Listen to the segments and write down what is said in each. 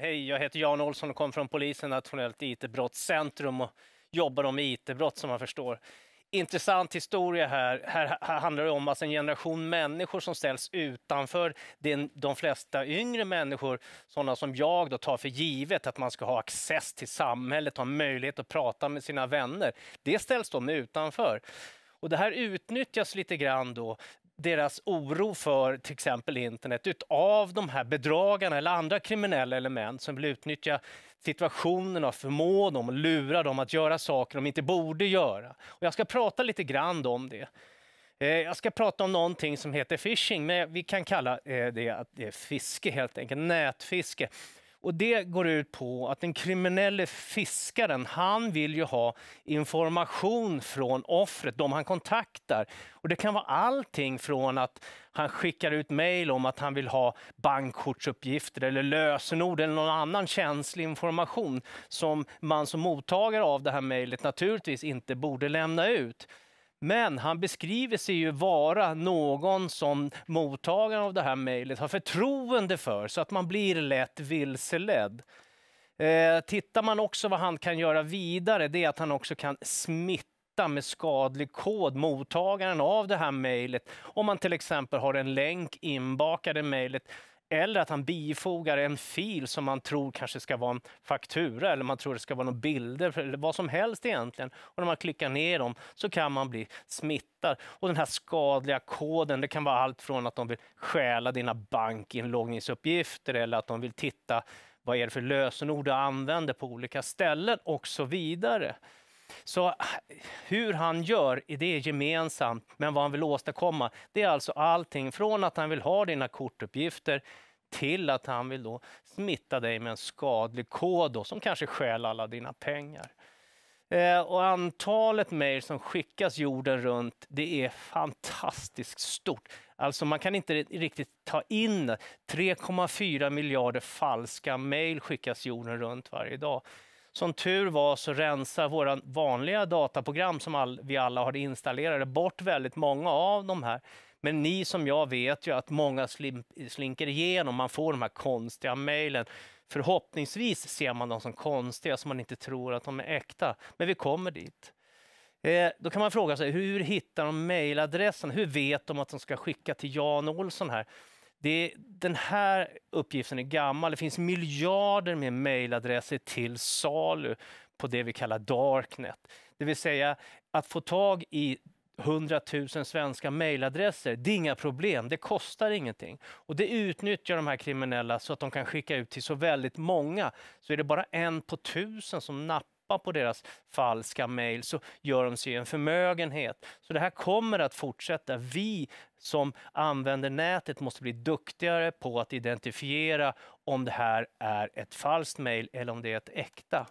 Hej, jag heter Jan Olsson och kommer från polisen, Nationellt IT-brottscentrum och jobbar om IT-brott som man förstår. Intressant historia här. Här handlar det om alltså en generation människor som ställs utanför. Den, de flesta yngre människor, sådana som jag, då, tar för givet att man ska ha access till samhället, ha möjlighet att prata med sina vänner. Det ställs de utanför. Och det här utnyttjas lite grann då deras oro för till exempel internet utav de här bedragarna eller andra kriminella element som vill utnyttja situationen och förmå dem och lura dem att göra saker de inte borde göra. Och jag ska prata lite grann om det. Eh, jag ska prata om någonting som heter phishing, men vi kan kalla eh, det fiske helt enkelt, nätfiske. Och det går ut på att den kriminelle fiskaren han vill ju ha information från offret, de han kontaktar. Och det kan vara allting från att han skickar ut mejl om att han vill ha bankkortsuppgifter eller lösenord eller någon annan känslig information som man som mottagare av det här mejlet naturligtvis inte borde lämna ut. Men han beskriver sig ju vara någon som mottagaren av det här mejlet har förtroende för så att man blir lätt vilseledd. Eh, tittar man också vad han kan göra vidare, det är att han också kan smitta med skadlig kod mottagaren av det här mejlet. Om man till exempel har en länk inbakad i mejlet eller att han bifogar en fil som man tror kanske ska vara en faktura eller man tror det ska vara några bilder, eller vad som helst egentligen. Och när man klickar ner dem så kan man bli smittad. Och den här skadliga koden, det kan vara allt från att de vill stjäla dina bankinloggningsuppgifter eller att de vill titta vad är det för lösenord du använder på olika ställen och så vidare. Så hur han gör, det är gemensamt, men vad han vill åstadkomma, det är alltså allting från att han vill ha dina kortuppgifter till att han vill då smitta dig med en skadlig kod då, som kanske stjäl alla dina pengar. Eh, och antalet mejl som skickas jorden runt, det är fantastiskt stort. Alltså man kan inte riktigt ta in 3,4 miljarder falska mejl skickas jorden runt varje dag. Som tur var så rensar våra vanliga dataprogram som all, vi alla har installerade bort väldigt många av de här. Men ni som jag vet ju att många slimp, slinker igenom, man får de här konstiga mejlen. Förhoppningsvis ser man dem som konstiga, så man inte tror att de är äkta. Men vi kommer dit. Eh, då kan man fråga sig, hur hittar de mejladressen? Hur vet de att de ska skicka till Jan Olsson här? Det, den här uppgiften är gammal. Det finns miljarder med mejladresser till salu på det vi kallar darknet. Det vill säga att få tag i 100 000 svenska mejladresser, det är inga problem, det kostar ingenting. Och det utnyttjar de här kriminella så att de kan skicka ut till så väldigt många, så är det bara en på tusen som nappar nappa på deras falska mejl så gör de sig en förmögenhet. Så det här kommer att fortsätta. Vi som använder nätet måste bli duktigare på att identifiera om det här är ett falskt mejl eller om det är ett äkta.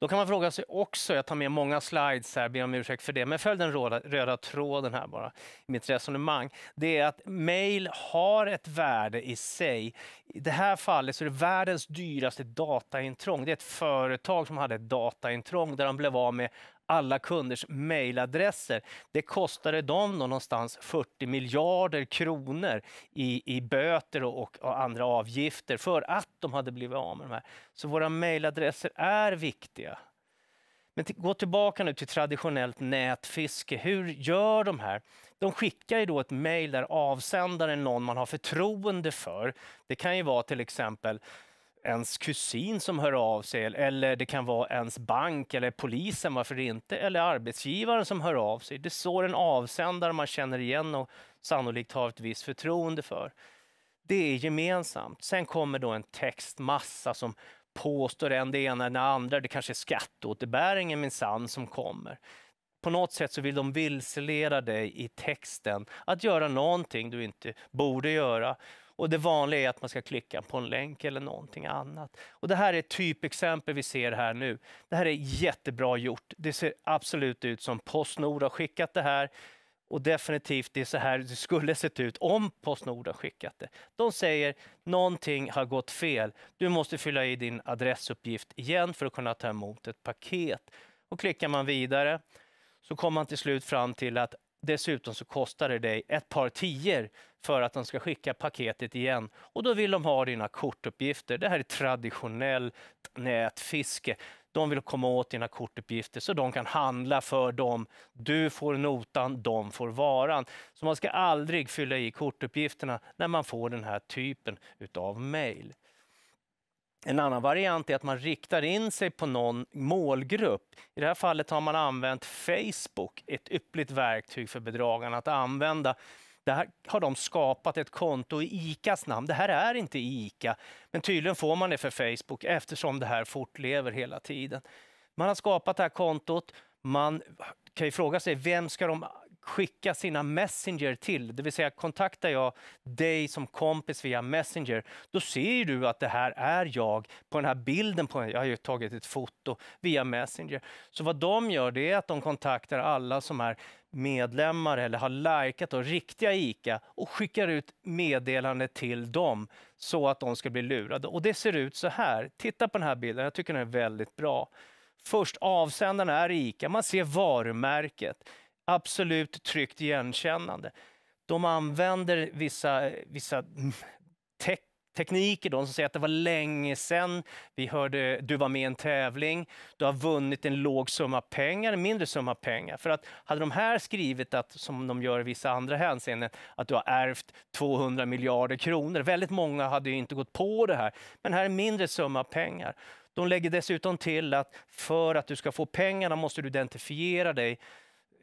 Då kan man fråga sig också, jag tar med många slides här, ber om ursäkt för det, men följ den röda, röda tråden här bara i mitt resonemang. Det är att mail har ett värde i sig. I det här fallet så är det världens dyraste dataintrång. Det är ett företag som hade ett dataintrång där de blev av med alla kunders mejladresser. Det kostade dem någonstans 40 miljarder kronor i, i böter och, och, andra avgifter för att de hade blivit av med de här. Så våra mejladresser är viktiga. Men gå tillbaka nu till traditionellt nätfiske. Hur gör de här? De skickar ju då ett mejl där avsändaren är någon man har förtroende för. Det kan ju vara till exempel ens kusin som hör av sig eller det kan vara ens bank eller polisen, varför inte, eller arbetsgivaren som hör av sig. Det står en avsändare man känner igen och sannolikt har ett visst förtroende för. Det är gemensamt. Sen kommer då en textmassa som påstår en det ena än det andra. Det kanske är skatteåterbäringen minsann som kommer. På något sätt så vill de vilseleda dig i texten att göra någonting du inte borde göra och det vanliga är att man ska klicka på en länk eller någonting annat. Och det här är ett typexempel vi ser här nu. Det här är jättebra gjort. Det ser absolut ut som Postnord har skickat det här. Och definitivt, det är så här det skulle sett ut om Postnord har skickat det. De säger någonting har gått fel. Du måste fylla i din adressuppgift igen för att kunna ta emot ett paket. Och klickar man vidare så kommer man till slut fram till att Dessutom så kostar det dig ett par tior för att de ska skicka paketet igen och då vill de ha dina kortuppgifter. Det här är traditionellt nätfiske. De vill komma åt dina kortuppgifter så de kan handla för dem. Du får notan, de får varan. Så man ska aldrig fylla i kortuppgifterna när man får den här typen av mejl. En annan variant är att man riktar in sig på någon målgrupp. I det här fallet har man använt Facebook, ett yppligt verktyg för bedragarna att använda. Där har de skapat ett konto i ICAs namn. Det här är inte ICA, men tydligen får man det för Facebook eftersom det här fortlever hela tiden. Man har skapat det här kontot. Man kan ju fråga sig vem ska de skicka sina messenger till, det vill säga kontaktar jag dig som kompis via messenger, då ser du att det här är jag på den här bilden, på, jag har ju tagit ett foto via messenger. Så vad de gör det är att de kontaktar alla som är medlemmar eller har likat och riktiga ICA och skickar ut meddelande till dem så att de ska bli lurade. Och det ser ut så här. Titta på den här bilden, jag tycker den är väldigt bra. Först avsändaren är ICA, man ser varumärket absolut tryggt igenkännande. De använder vissa, vissa teck, tekniker, de som säger att det var länge sedan vi hörde du var med i en tävling, du har vunnit en låg summa pengar, en mindre summa pengar. För att hade de här skrivit att, som de gör i vissa andra hänseenden, att du har ärvt 200 miljarder kronor, väldigt många hade inte gått på det här, men här är en mindre summa pengar. De lägger dessutom till att för att du ska få pengarna måste du identifiera dig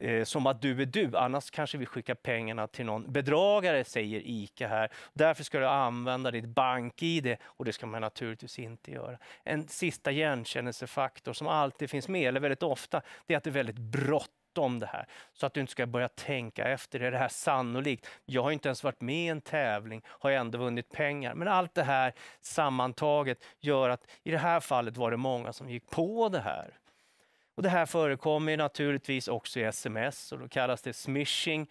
Eh, som att du är du, annars kanske vi skickar pengarna till någon bedragare, säger ICA här. Därför ska du använda ditt bank-id och det ska man naturligtvis inte göra. En sista igenkännelsefaktor som alltid finns med, eller väldigt ofta, det är att det är väldigt brått om det här, så att du inte ska börja tänka efter, är det här sannolikt? Jag har inte ens varit med i en tävling, har jag ändå vunnit pengar? Men allt det här sammantaget gör att i det här fallet var det många som gick på det här. Och det här förekommer naturligtvis också i sms och då kallas det smishing.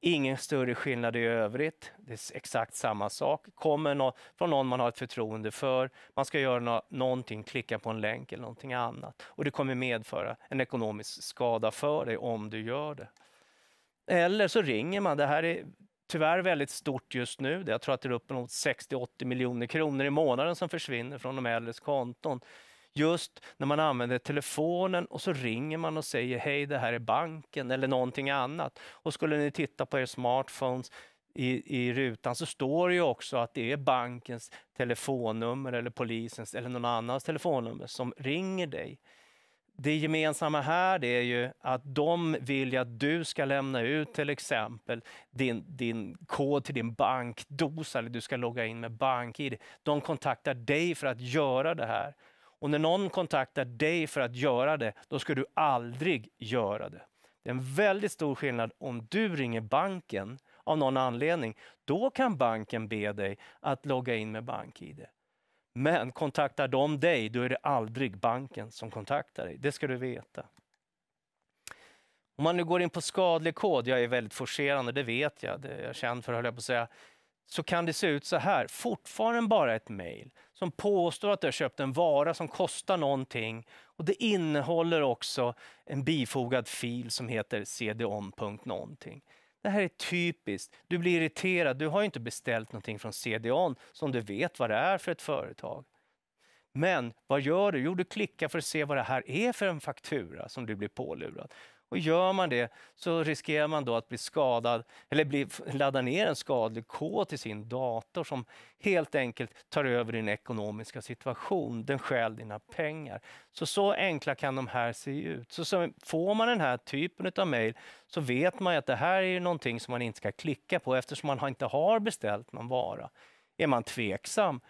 Ingen större skillnad i övrigt. Det är exakt samma sak. Kommer no från någon man har ett förtroende för, man ska göra no någonting, klicka på en länk eller någonting annat. Och det kommer medföra en ekonomisk skada för dig om du gör det. Eller så ringer man. Det här är tyvärr väldigt stort just nu. Jag tror att det är uppemot 60-80 miljoner kronor i månaden som försvinner från de äldres konton just när man använder telefonen och så ringer man och säger hej, det här är banken eller någonting annat. Och skulle ni titta på er smartphones i, i rutan så står det ju också att det är bankens telefonnummer eller polisens eller någon annans telefonnummer som ringer dig. Det gemensamma här det är ju att de vill att du ska lämna ut till exempel din, din kod till din bankdosa eller du ska logga in med BankID. De kontaktar dig för att göra det här. Och när någon kontaktar dig för att göra det, då ska du aldrig göra det. Det är en väldigt stor skillnad om du ringer banken av någon anledning. Då kan banken be dig att logga in med BankID. Men kontaktar de dig, då är det aldrig banken som kontaktar dig. Det ska du veta. Om man nu går in på skadlig kod, jag är väldigt forcerande, det vet jag, det är jag känd för höll jag på att säga så kan det se ut så här. Fortfarande bara ett mejl som påstår att du har köpt en vara som kostar någonting och det innehåller också en bifogad fil som heter cdom.någonting. Det här är typiskt. Du blir irriterad. Du har ju inte beställt någonting från CDON som du vet vad det är för ett företag. Men vad gör du? Jo, du klickar för att se vad det här är för en faktura som du blir pålurad. Och gör man det så riskerar man då att bli skadad eller bli, ladda ner en skadlig kod till sin dator som helt enkelt tar över din ekonomiska situation. Den stjäl dina pengar. Så så enkla kan de här se ut. Så, så får man den här typen av mejl så vet man att det här är någonting som man inte ska klicka på eftersom man inte har beställt någon vara. Är man tveksam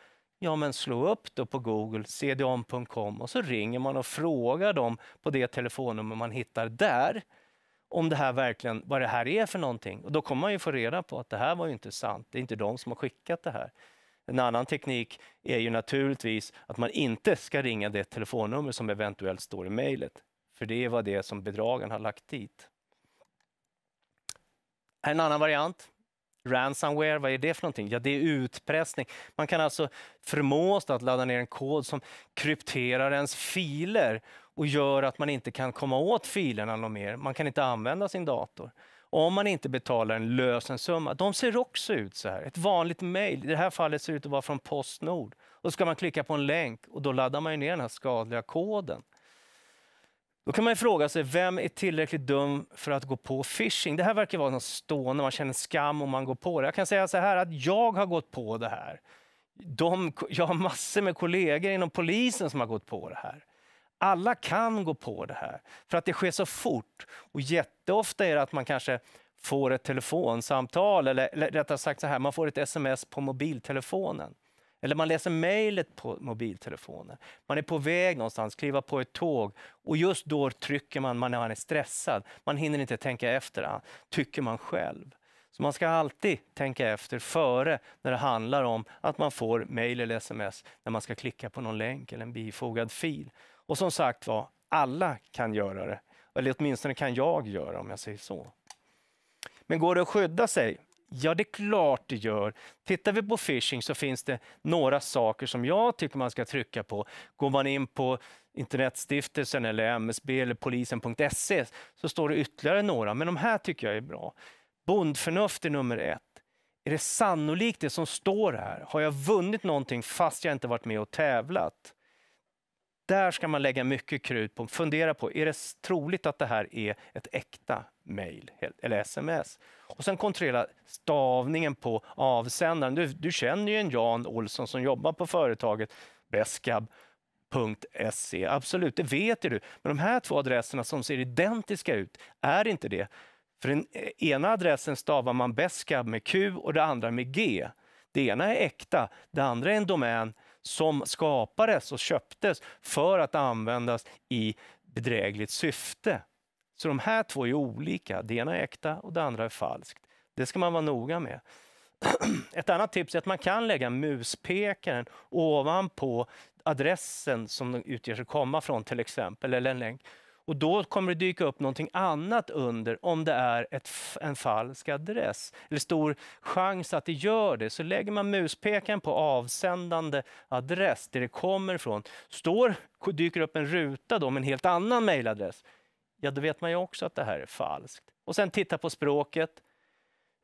Ja, men slå upp då på Google, cdon.com och så ringer man och frågar dem på det telefonnummer man hittar där om det här verkligen, vad det här är för någonting. Och då kommer man ju få reda på att det här var ju inte sant, det är inte de som har skickat det här. En annan teknik är ju naturligtvis att man inte ska ringa det telefonnummer som eventuellt står i mejlet, för det var det som bedragaren har lagt dit. Här är En annan variant Ransomware, vad är det för någonting? Ja, det är utpressning. Man kan alltså förmås att ladda ner en kod som krypterar ens filer och gör att man inte kan komma åt filerna något mer. Man kan inte använda sin dator. Om man inte betalar en lösensumma. De ser också ut så här. Ett vanligt mejl, i det här fallet ser det ut att vara från Postnord. Och så ska man klicka på en länk och då laddar man ner den här skadliga koden. Då kan man fråga sig, vem är tillräckligt dum för att gå på phishing? Det här verkar vara något stående, man känner skam om man går på det. Jag kan säga så här att jag har gått på det här. De, jag har massor med kollegor inom polisen som har gått på det här. Alla kan gå på det här, för att det sker så fort. Och jätteofta är det att man kanske får ett telefonsamtal, eller, eller rättare sagt så här, man får ett sms på mobiltelefonen. Eller man läser mejlet på mobiltelefonen. Man är på väg någonstans, kliva på ett tåg och just då trycker man, man är stressad. Man hinner inte tänka efter, ah, tycker man själv. Så man ska alltid tänka efter före när det handlar om att man får mejl eller sms när man ska klicka på någon länk eller en bifogad fil. Och som sagt var, alla kan göra det. Eller åtminstone kan jag göra om jag säger så. Men går det att skydda sig? Ja, det är klart det gör. Tittar vi på phishing så finns det några saker som jag tycker man ska trycka på. Går man in på Internetstiftelsen eller MSB eller polisen.se så står det ytterligare några, men de här tycker jag är bra. Bondförnuft är nummer ett. Är det sannolikt det som står här? Har jag vunnit någonting fast jag inte varit med och tävlat? Där ska man lägga mycket krut på, att fundera på, är det troligt att det här är ett äkta mejl eller sms? Och sen kontrollera stavningen på avsändaren. Du, du känner ju en Jan Olsson som jobbar på företaget beskab.se. Absolut, det vet ju du. Men de här två adresserna som ser identiska ut, är inte det. För den eh, ena adressen stavar man Beskab med Q och det andra med G. Det ena är äkta, det andra är en domän som skapades och köptes för att användas i bedrägligt syfte. Så de här två är olika. Det ena är äkta och det andra är falskt. Det ska man vara noga med. Ett annat tips är att man kan lägga muspekaren ovanpå adressen som den utger sig komma från till exempel, eller en länk. Och då kommer det dyka upp någonting annat under om det är ett, en falsk adress. Eller stor chans att det gör det. Så lägger man muspekaren på avsändande adress, där det kommer ifrån. Står, dyker upp en ruta då med en helt annan mejladress, ja då vet man ju också att det här är falskt. Och sen titta på språket,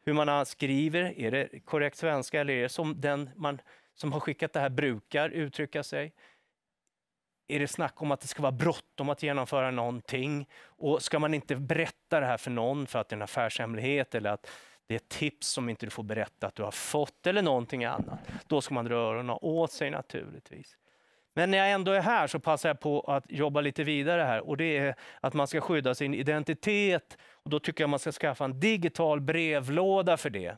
hur man skriver. Är det korrekt svenska eller är det som den man som har skickat det här brukar uttrycka sig? är det snack om att det ska vara bråttom att genomföra någonting. Och ska man inte berätta det här för någon för att det är en affärshemlighet eller att det är ett tips som inte du får berätta att du har fått eller någonting annat. Då ska man dra öronen åt sig naturligtvis. Men när jag ändå är här så passar jag på att jobba lite vidare här och det är att man ska skydda sin identitet och då tycker jag man ska skaffa en digital brevlåda för det.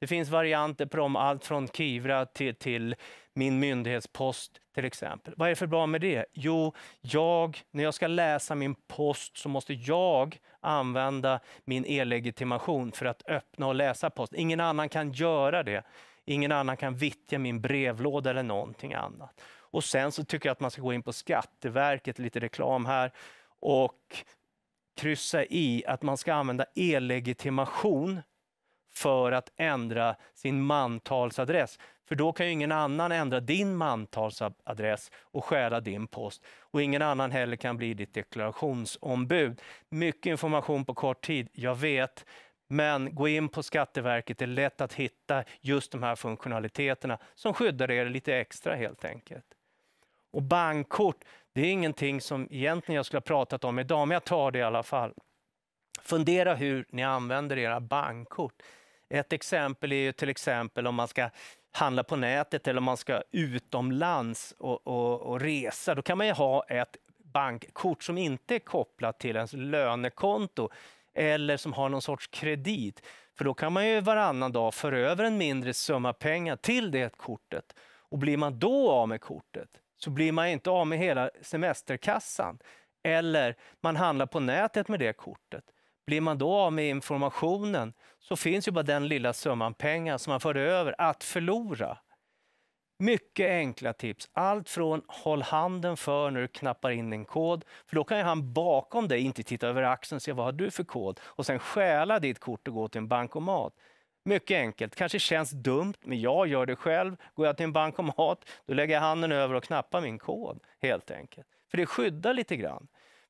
Det finns varianter på dem, allt från Kivra till, till min myndighetspost till exempel. Vad är det för bra med det? Jo, jag, när jag ska läsa min post så måste jag använda min e-legitimation för att öppna och läsa post. Ingen annan kan göra det. Ingen annan kan vittja min brevlåda eller någonting annat. Och sen så tycker jag att man ska gå in på Skatteverket, lite reklam här, och kryssa i att man ska använda e-legitimation för att ändra sin mantalsadress. För då kan ju ingen annan ändra din mantalsadress och stjäla din post. Och ingen annan heller kan bli ditt deklarationsombud. Mycket information på kort tid, jag vet. Men gå in på Skatteverket, det är lätt att hitta just de här funktionaliteterna som skyddar er lite extra helt enkelt. Och bankkort, det är ingenting som egentligen jag skulle ha pratat om idag, men jag tar det i alla fall. Fundera hur ni använder era bankkort. Ett exempel är ju till exempel om man ska handla på nätet eller om man ska utomlands och, och, och resa. Då kan man ha ett bankkort som inte är kopplat till ens lönekonto eller som har någon sorts kredit. För då kan man ju varannan dag föra över en mindre summa pengar till det kortet. Och blir man då av med kortet så blir man inte av med hela semesterkassan. Eller man handlar på nätet med det kortet. Blir man då av med informationen så finns ju bara den lilla summan pengar som man förde över att förlora. Mycket enkla tips. Allt från håll handen för när du knappar in din kod, för då kan ju han bakom dig inte titta över axeln och se vad har du för kod och sen stjäla ditt kort och gå till en bankomat. Mycket enkelt. Kanske känns dumt, men jag gör det själv. Går jag till en bankomat, då lägger jag handen över och knappar min kod helt enkelt. För det skyddar lite grann.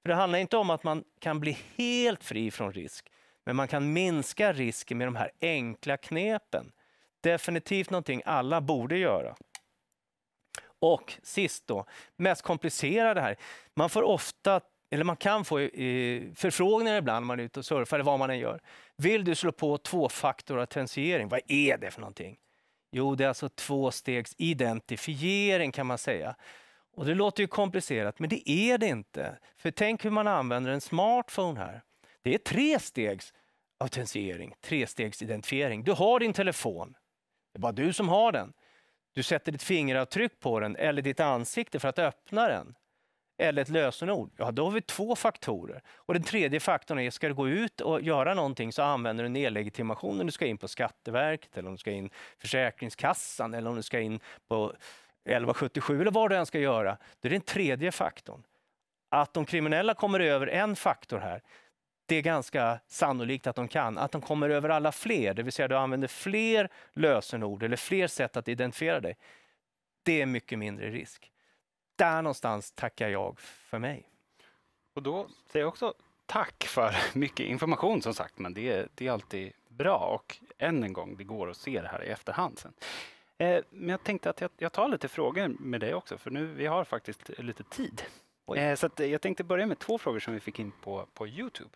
För det handlar inte om att man kan bli helt fri från risk, men man kan minska risken med de här enkla knepen. Definitivt någonting alla borde göra. Och sist då, mest komplicerade här. Man får ofta, eller man kan få förfrågningar ibland när man är ute och surfar eller vad man än gör. Vill du slå på tvåfaktorautentisering? Vad är det för någonting? Jo, det är alltså två stegs identifiering kan man säga. Och det låter ju komplicerat, men det är det inte. För tänk hur man använder en smartphone här. Det är tre stegs autentisering, identifiering Du har din telefon. Det är bara du som har den. Du sätter ditt fingeravtryck på den eller ditt ansikte för att öppna den. Eller ett lösenord. Ja, då har vi två faktorer. Och den tredje faktorn är, ska du gå ut och göra någonting så använder du en e-legitimation om du ska in på Skatteverket eller om du ska in Försäkringskassan eller om du ska in på 1177 eller vad du än ska göra, det är den tredje faktorn. Att de kriminella kommer över en faktor här, det är ganska sannolikt att de kan. Att de kommer över alla fler, det vill säga du använder fler lösenord eller fler sätt att identifiera dig, det är mycket mindre risk. Där någonstans tackar jag för mig. Och då säger jag också tack för mycket information som sagt, men det, är, det är alltid bra och än en gång, det går att se det här i efterhand sen. Eh, men jag tänkte att jag, tar lite frågor med dig också, för nu vi har faktiskt lite tid. Eh, så eh, jag tänkte börja med två frågor som vi fick in på, på Youtube.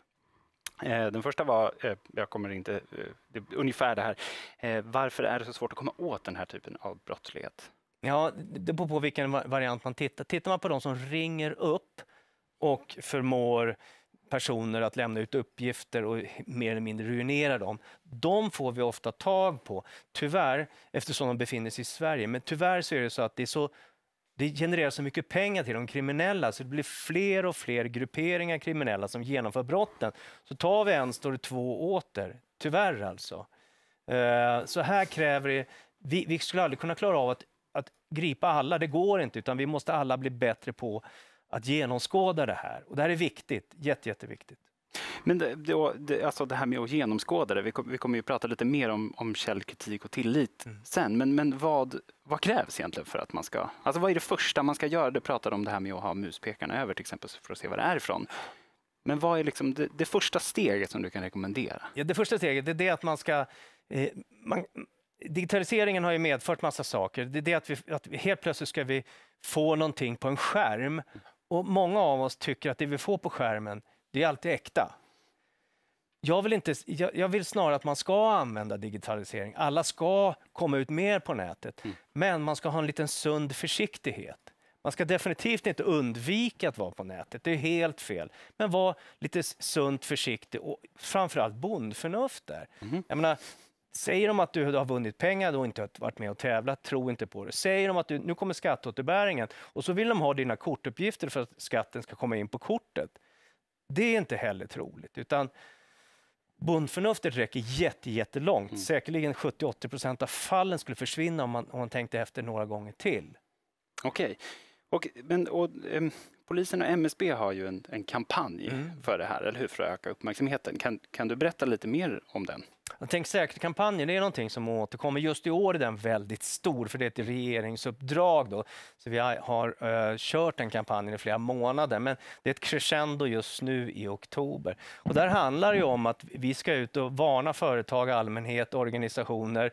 Eh, den första var, jag kommer inte, det, ungefär det här, varför är det så svårt att komma åt den här typen av brottslighet? Ja, det beror på vilken variant man tittar. Tittar man på de som ringer upp och förmår personer att lämna ut uppgifter och mer eller mindre ruinera dem. De får vi ofta tag på, tyvärr, eftersom de befinner sig i Sverige. Men tyvärr så är det så att det, så, det genererar så mycket pengar till de kriminella så det blir fler och fler grupperingar kriminella som genomför brotten. Så tar vi en står det två åter, tyvärr alltså. Eh, så här kräver det, vi, vi skulle aldrig kunna klara av att, att gripa alla, det går inte, utan vi måste alla bli bättre på att genomskåda det här. Och det här är viktigt, jätte, jätteviktigt. Men det, det, alltså det här med att genomskåda det, vi, kom, vi kommer ju prata lite mer om, om källkritik och tillit mm. sen, men, men vad, vad krävs egentligen för att man ska, alltså vad är det första man ska göra? Du pratade om det här med att ha muspekarna över till exempel för att se vad det är ifrån. Men vad är liksom det, det, första steget som du kan rekommendera? Ja, det första steget det är det att man ska... Eh, man, digitaliseringen har ju medfört massa saker. Det är det att vi, att vi helt plötsligt ska vi få någonting på en skärm och många av oss tycker att det vi får på skärmen, det är alltid äkta. Jag vill, inte, jag, jag vill snarare att man ska använda digitalisering. Alla ska komma ut mer på nätet, mm. men man ska ha en liten sund försiktighet. Man ska definitivt inte undvika att vara på nätet, det är helt fel. Men var lite sunt försiktig och framförallt bondförnuft där. Mm. Jag menar, Säger de att du har vunnit pengar och inte varit med och tävlat, tro inte på det. Säger de att du, nu kommer skatteåterbäringen och så vill de ha dina kortuppgifter för att skatten ska komma in på kortet. Det är inte heller troligt, utan bondförnuftet räcker jätte, jättelångt. Mm. Säkerligen 70-80 procent av fallen skulle försvinna om man, om man tänkte efter några gånger till. Okej. Okay. Och, men, och, um, polisen och MSB har ju en, en kampanj mm. för det här, eller hur? För att öka uppmärksamheten. Kan, kan du berätta lite mer om den? Tänk säkert-kampanjen, det är någonting som återkommer. Just i år är den väldigt stor, för det är ett regeringsuppdrag. Då. Så vi har uh, kört den kampanjen i flera månader, men det är ett crescendo just nu i oktober. Och där handlar det om att vi ska ut och varna företag, allmänhet, organisationer,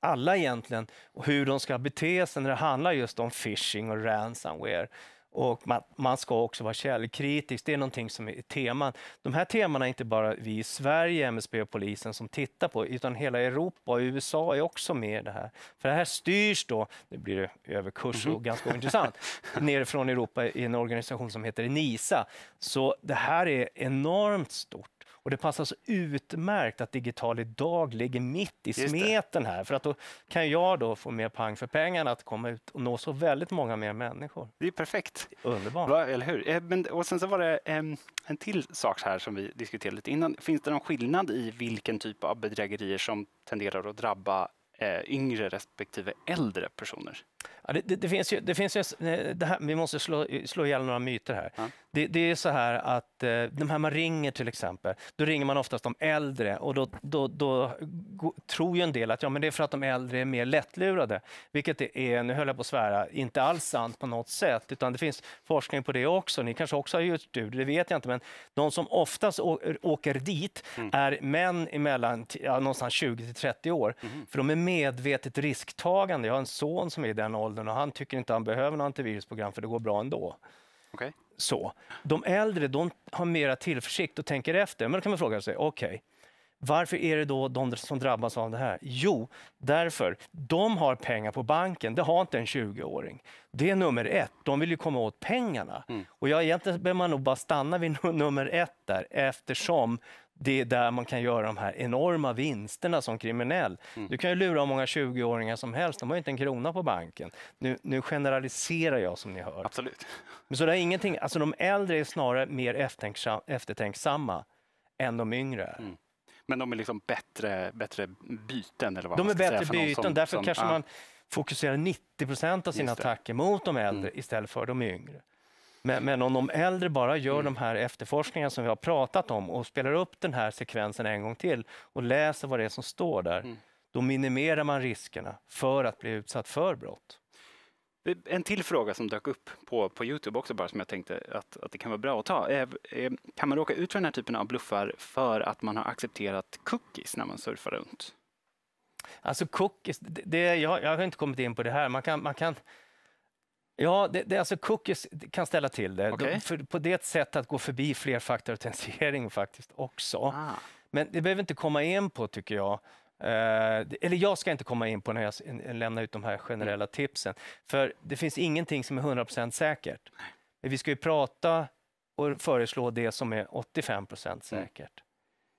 alla egentligen, hur de ska bete sig när det handlar just om phishing och ransomware och man, man, ska också vara källkritisk. Det är någonting som är teman. De här temana är inte bara vi i Sverige, MSB och polisen som tittar på, utan hela Europa och USA är också med i det här. För det här styrs då, nu blir det överkurs och mm ganska intressant, nerifrån Europa i en organisation som heter NISA. Så det här är enormt stort. Och det passar så utmärkt att Digital idag ligger mitt i smeten här, för att då kan jag då få mer pang för pengarna att komma ut och nå så väldigt många mer människor. Det är perfekt. Underbart. Bra, eller hur? Eh, men, och sen så var det en, ehm, en till sak här som vi diskuterade lite innan. Finns det någon skillnad i vilken typ av bedrägerier som tenderar att drabba Eh, yngre respektive äldre personer? Ja, det, det, det, finns ju, det finns ju eh, det här, vi måste slå, slå ihjäl några myter här. Ja. Det, det, är så här att eh, de här man ringer till exempel, då ringer man oftast de äldre och då, då, då tror ju en del att ja, men det är för att de äldre är mer lättlurade, vilket det är, nu höll jag på att svära, inte alls sant på något sätt, utan det finns forskning på det också. Ni kanske också har gjort studier, det vet jag inte, men de som oftast åker dit mm. är män emellan ja, någonstans 20 till 30 år, mm. för de är medvetet risktagande. Jag har en son som är i den åldern och han tycker inte han behöver något antivirusprogram för det går bra ändå. Okay. Så. De äldre de har mera tillförsikt och tänker efter. Men då kan man fråga sig, okej, okay, varför är det då de som drabbas av det här? Jo, därför de har pengar på banken, det har inte en 20-åring. Det är nummer ett, de vill ju komma åt pengarna. Mm. Och jag, egentligen behöver man nog bara stanna vid nummer ett där eftersom det är där man kan göra de här enorma vinsterna som kriminell. Mm. Du kan ju lura hur många 20-åringar som helst, de har inte en krona på banken. Nu, nu generaliserar jag som ni hör. Absolut. Men så det är ingenting, alltså de äldre är snarare mer eftertänksamma, än de yngre Mm. Men de är liksom bättre, bättre byten? Eller vad de är bättre byten, som, därför som, kanske ah. man fokuserar 90 procent av sina attacker mot de äldre mm. istället för de yngre. Men, men om de äldre bara gör mm. de här efterforskningarna som vi har pratat om och spelar upp den här sekvensen en gång till och läser vad det är som står där, mm. då minimerar man riskerna för att bli utsatt för brott. En till fråga som dök upp på, på Youtube också bara som jag tänkte att, att det kan vara bra att ta. Är, eh, är, eh, kan man råka ut för den här typen av bluffar för att man har accepterat cookies när man surfar runt? Alltså cookies, det, det jag, jag, har inte kommit in på det här. Man kan, man kan, Ja, det, det, alltså cookies kan ställa till det. Okay. De, för, på det sättet att gå förbi flerfaktorautentisering faktiskt också. Ah. Men det behöver inte komma in på, tycker jag. Eh, eller jag ska inte komma in på när jag lämnar ut de här generella mm. tipsen. För det finns ingenting som är 100% säkert. Nej. Vi ska ju prata och föreslå det som är 85% mm. säkert. Mm.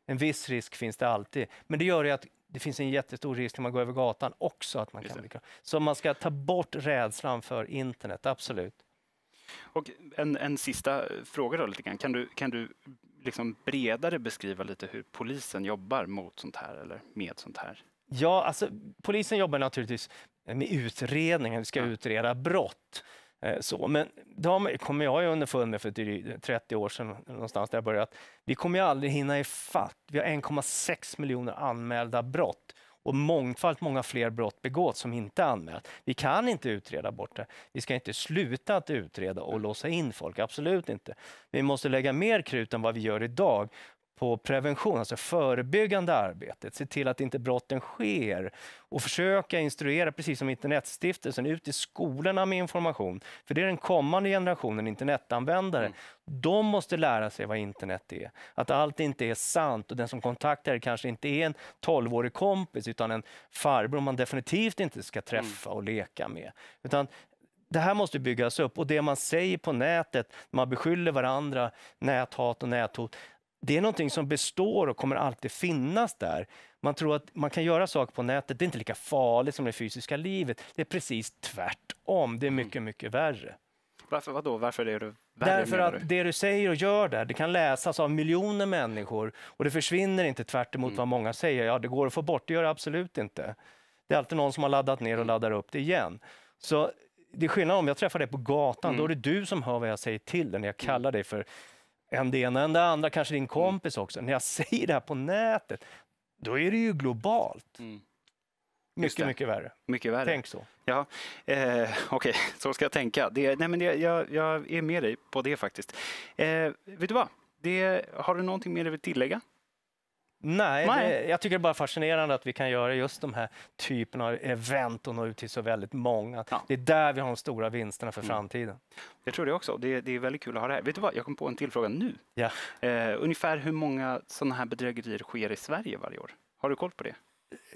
En viss risk finns det alltid, men det gör ju att det finns en jättestor risk när man går över gatan också att man Just kan Så man ska ta bort rädslan för internet, absolut. Och en, en sista eh, fråga då lite grann. Kan du, kan du liksom bredare beskriva lite hur polisen jobbar mot sånt här eller med sånt här? Ja, alltså polisen jobbar naturligtvis med utredningen, vi ska ja. utreda brott. Eh, så, men det kommer jag underfund med för 30 år sedan, någonstans där jag började, att vi kommer ju aldrig hinna ifatt. Vi har 1,6 miljoner anmälda brott och mångfalt många fler brott begås som inte är anmält. Vi kan inte utreda bort det. Vi ska inte sluta att utreda och låsa in folk, absolut inte. Vi måste lägga mer krut än vad vi gör idag på prevention, alltså förebyggande arbetet, se till att inte brotten sker och försöka instruera, precis som Internetstiftelsen, ut i skolorna med information. För det är den kommande generationen internetanvändare. Mm. De måste lära sig vad internet är, att allt inte är sant och den som kontaktar det kanske inte är en tolvårig kompis utan en farbror man definitivt inte ska mm. träffa och leka med. Utan det här måste byggas upp och det man säger på nätet, man beskyller varandra, näthat och näthot, det är någonting som består och kommer alltid finnas där. Man tror att man kan göra saker på nätet, det är inte lika farligt som det fysiska livet. Det är precis tvärtom, det är mm. mycket, mycket värre. Varför, vadå? Varför är det värre? Därför att det du säger och gör där, det kan läsas av miljoner människor och det försvinner inte tvärt mm. vad många säger. Ja, det går att få bort, det gör det absolut inte. Det är alltid någon som har laddat ner och mm. laddar upp det igen. Så det är skillnad om jag träffar dig på gatan, mm. då är det du som hör vad jag säger till dig när jag kallar mm. dig för än det ena än det andra, kanske din mm. kompis också. När jag säger det här på nätet, då är det ju globalt. Mm. Mycket, mycket värre. mycket värre. Tänk så. Ja, eh, okej, okay. så ska jag tänka. Det, nej, men det, jag, jag, är med dig på det faktiskt. Eh, vet du vad? Det, har du någonting mer du vill tillägga? Nej, Nej. Det, jag tycker det är bara fascinerande att vi kan göra just de här typen av event och nå ut till så väldigt många. Ja. Det är där vi har de stora vinsterna för mm. framtiden. Jag tror det också. Det, det, är väldigt kul att ha det här. Vet du vad, jag kom på en till fråga nu. Ja. Eh, ungefär hur många sådana här bedrägerier sker i Sverige varje år? Har du koll på det?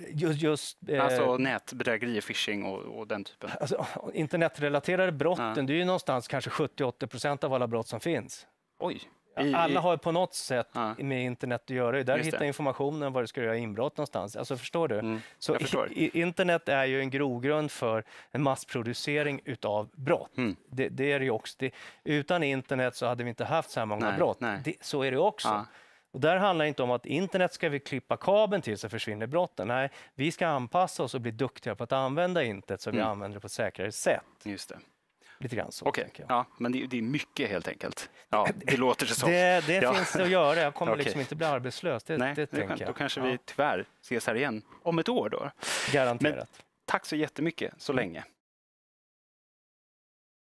Just, just, eh, alltså eh, nätbedrägerier, phishing och, och, den typen? Alltså, internetrelaterade brotten, ja. det är ju någonstans kanske 70-80 procent av alla brott som finns. Oj. Alla har på något sätt ja. med internet att göra. Det Där Just hittar det. informationen var du ska göra inbrott någonstans. Alltså, förstår du? Mm. Så förstår. internet är ju en grogrund för en massproducering av brott. Mm. Det, det, är det också. Det, utan internet så hade vi inte haft så här många nej, brott. Nej. Det, så är det också. Ja. Och där handlar det inte om att internet ska vi klippa kabeln till så försvinner brotten. Nej, vi ska anpassa oss och bli duktiga på att använda internet så mm. vi använder det på ett säkrare sätt. Just det. Lite grann så. Okej, okay. ja, men det, det, är mycket helt enkelt. Ja, det låter så. det, det ja. finns att göra. Jag kommer okay. liksom inte bli arbetslös. Det, Nej, det tänker jag. Då kanske ja. vi tyvärr ses här igen om ett år då. Garanterat. Men, tack så jättemycket så mm. länge.